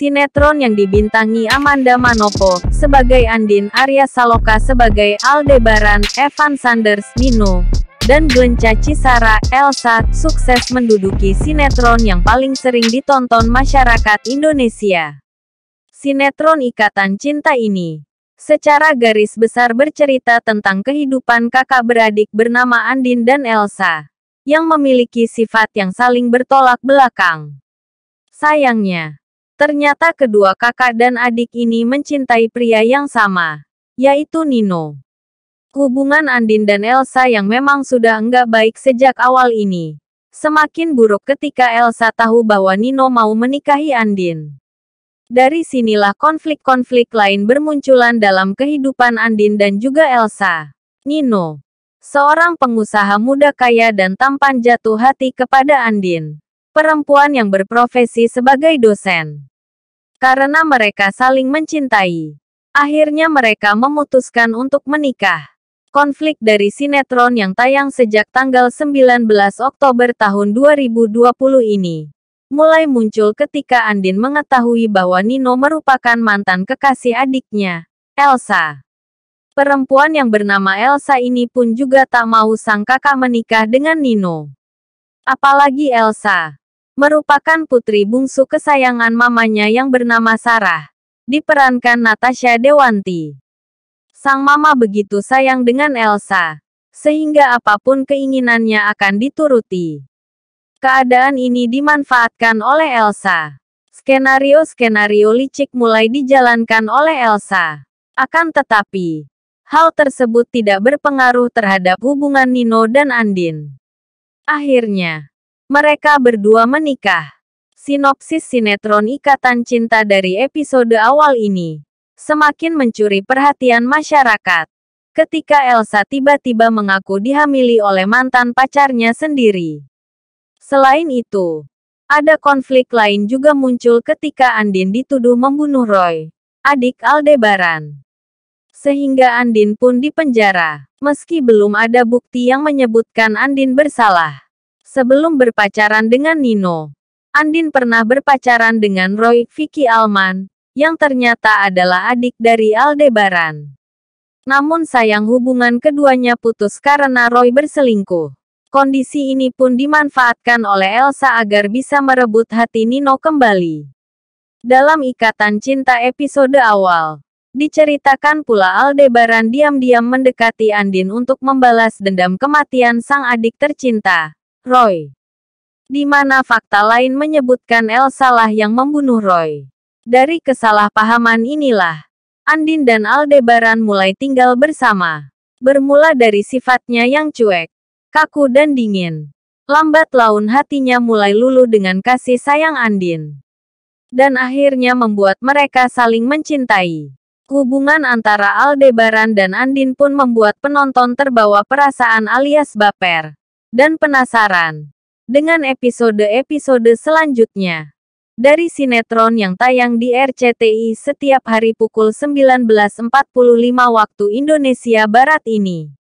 Sinetron yang dibintangi Amanda Manopo sebagai Andin Arya Saloka sebagai Aldebaran, Evan Sanders, Nino dan Glenca Cisara, Elsa, sukses menduduki sinetron yang paling sering ditonton masyarakat Indonesia. Sinetron Ikatan Cinta ini secara garis besar bercerita tentang kehidupan kakak beradik bernama Andin dan Elsa, yang memiliki sifat yang saling bertolak belakang. Sayangnya, Ternyata kedua kakak dan adik ini mencintai pria yang sama, yaitu Nino. Hubungan Andin dan Elsa yang memang sudah enggak baik sejak awal ini. Semakin buruk ketika Elsa tahu bahwa Nino mau menikahi Andin. Dari sinilah konflik-konflik lain bermunculan dalam kehidupan Andin dan juga Elsa. Nino, seorang pengusaha muda kaya dan tampan jatuh hati kepada Andin, perempuan yang berprofesi sebagai dosen. Karena mereka saling mencintai. Akhirnya mereka memutuskan untuk menikah. Konflik dari sinetron yang tayang sejak tanggal 19 Oktober tahun 2020 ini mulai muncul ketika Andin mengetahui bahwa Nino merupakan mantan kekasih adiknya, Elsa. Perempuan yang bernama Elsa ini pun juga tak mau sang kakak menikah dengan Nino. Apalagi Elsa, merupakan putri bungsu kesayangan mamanya yang bernama Sarah, diperankan Natasha Dewanti. Sang mama begitu sayang dengan Elsa, sehingga apapun keinginannya akan dituruti. Keadaan ini dimanfaatkan oleh Elsa. Skenario-skenario licik mulai dijalankan oleh Elsa. Akan tetapi, hal tersebut tidak berpengaruh terhadap hubungan Nino dan Andin. Akhirnya, mereka berdua menikah. Sinopsis sinetron Ikatan Cinta dari episode awal ini semakin mencuri perhatian masyarakat. Ketika Elsa tiba-tiba mengaku dihamili oleh mantan pacarnya sendiri. Selain itu, ada konflik lain juga muncul ketika Andin dituduh membunuh Roy, adik Aldebaran. Sehingga Andin pun dipenjara, meski belum ada bukti yang menyebutkan Andin bersalah. Sebelum berpacaran dengan Nino, Andin pernah berpacaran dengan Roy Vicky Alman, yang ternyata adalah adik dari Aldebaran. Namun sayang hubungan keduanya putus karena Roy berselingkuh. Kondisi ini pun dimanfaatkan oleh Elsa agar bisa merebut hati Nino kembali. Dalam ikatan cinta episode awal, Diceritakan pula Aldebaran diam-diam mendekati Andin untuk membalas dendam kematian sang adik tercinta. Roy. Di mana fakta lain menyebutkan Elsa salah yang membunuh Roy. Dari kesalahpahaman inilah, Andin dan Aldebaran mulai tinggal bersama. Bermula dari sifatnya yang cuek, kaku dan dingin. Lambat laun hatinya mulai luluh dengan kasih sayang Andin. Dan akhirnya membuat mereka saling mencintai. Hubungan antara Aldebaran dan Andin pun membuat penonton terbawa perasaan alias baper dan penasaran dengan episode-episode selanjutnya dari sinetron yang tayang di RCTI setiap hari pukul 19.45 waktu Indonesia Barat ini.